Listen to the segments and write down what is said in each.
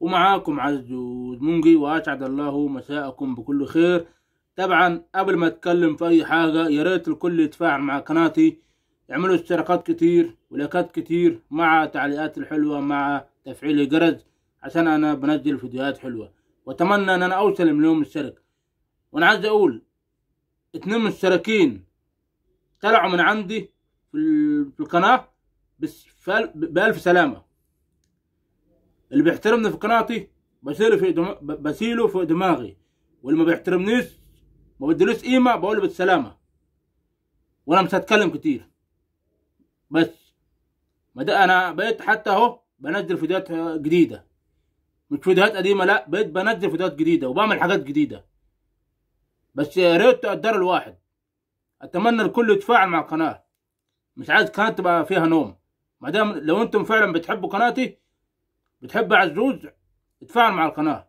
ومعاكم عزوز مونجي واسعد الله مساءكم بكل خير طبعا قبل ما اتكلم في اي حاجة يا ريت الكل يتفاعل مع قناتي يعملوا اشتراكات كتير ولايكات كتير مع تعليقات الحلوة مع تفعيل الجرس عشان انا بنزل فيديوهات حلوة واتمنى ان انا اوصل مليون مشترك وانا عايز اقول اتنين مشتركين طلعوا من عندي في القناة بس بألف سلامة اللي بيحترمني في قناتي بسيله في دم... بسيله في دماغي واللي ما بيحترمنيش ما بديلوش قيمه بقول له بالسلامه وانا مش هتكلم كتير بس ما ده انا بقيت حتى اهو بنزل فيديوهات جديده مش فيديوهات قديمه لا بقيت بنزل فيديوهات جديده وبعمل حاجات جديده بس يا ريت تقدر الواحد اتمنى الكل يتفاعل مع القناه مش عايز قناه تبقى فيها نوم ما دام لو انتم فعلا بتحبوا قناتي بتحب عزوز اتفاعل مع القناه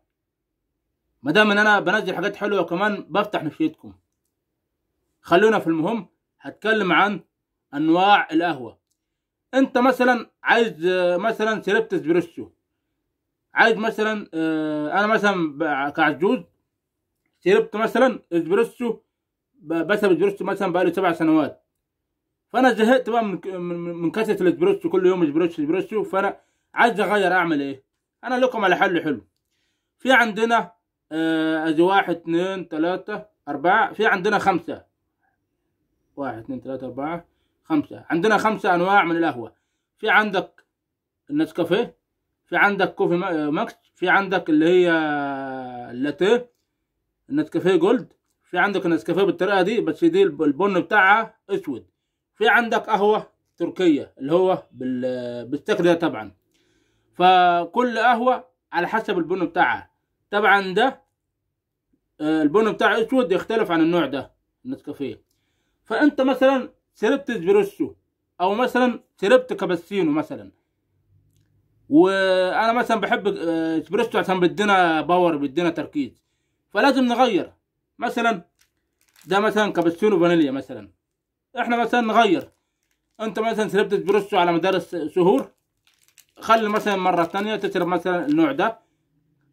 ما دام ان انا بنزل حاجات حلوه كمان بفتح نفسيتكم خلونا في المهم هتكلم عن انواع القهوه انت مثلا عايز مثلا سيربت اسبريسو عايز مثلا آه، انا مثلا كعجوز سيربت مثلا اسبريسو بس اسبريسو مثلا بقالي سبع سنوات فانا زهقت بقى من من, من كاسه الاسبريسو كل يوم اسبريسو اسبريسو فانا عايز اغير اعمل ايه انا لكم على حل حلو في عندنا ادي آه، واحد اتنين تلاتة اربعة في عندنا خمسة واحد اتنين تلاتة اربعة خمسة عندنا خمسة انواع من القهوة في عندك النسكافيه في عندك كوفي آه، ماكس في عندك اللي هي آه، اللاتيه النسكافيه جولد في عندك النسكافيه بالطريقه دي بس دي البن بتاعها اسود في عندك قهوه تركيه اللي هو بالشكل ده طبعا فكل قهوة على حسب البن بتاعها طبعا ده آه، البن بتاع اسود يختلف عن النوع ده النسكافيه فانت مثلا شربت اسبريسو او مثلا شربت كابتشينو مثلا وانا مثلا بحب اسبريسو آه، عشان بيدينا باور بيدينا تركيز فلازم نغير مثلا ده مثلا كابتشينو فانيليا مثلا احنا مثلا نغير انت مثلا شربت اسبريسو على مدار شهور خلي مثلا مرة ثانية تشرب مثلا النوع ده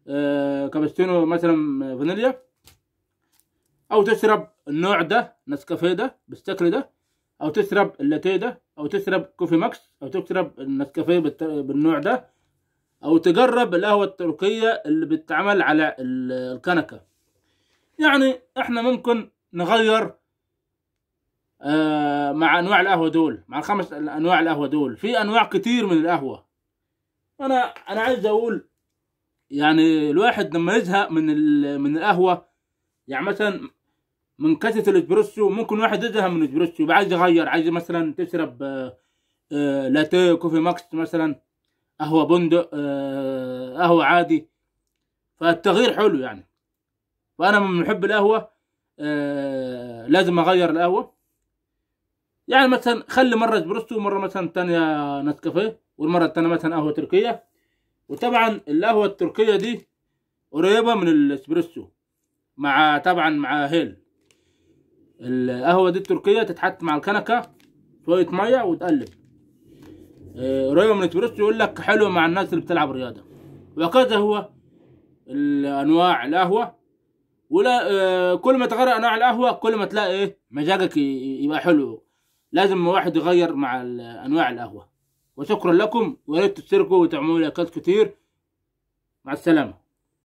آه كابتشينو مثلا فانيليا أو تشرب النوع ده نسكافيه ده بالشكل ده أو تشرب اللاتيه ده أو تشرب كوفي ماكس أو تشرب النسكافيه بالنوع ده أو تجرب القهوة التركية اللي بتتعمل على الكنكة يعني إحنا ممكن نغير آه مع انواع القهوه دول مع الخمس انواع القهوه دول في انواع كتير من القهوه انا انا عايز اقول يعني الواحد لما يزهق من من القهوه يعني مثلا من كاسه الاسبريسو ممكن واحد يزهق من الاسبريسو يبقى عايز يغير عايز مثلا تشرب آه، آه، لاتيه كوفي ماكس مثلا قهوه بندق آه، قهوه عادي فالتغيير حلو يعني فانا من محب القهوه لازم اغير القهوه يعني مثلا خلي مرة برستو ومرة مثلا تانية نسكافيه والمرة التانية مثلا قهوة تركية وطبعا القهوة التركية دي قريبة من الاسبريسو مع طبعا مع هيل القهوة دي التركية تتحط مع الكنكة شوية مية وتقلب آه، قريبة من الاسبريسو يقول لك حلوة مع الناس اللي بتلعب رياضة وكذا هو الأنواع القهوة ولا آه، كل ما تغير أنواع القهوة كل ما تلاقي إيه، مزاجك يبقى حلو لازم الواحد يغير مع انواع القهوه وشكرا لكم ويا ريت تشتركوا وتعملوا لايكات كتير مع السلامه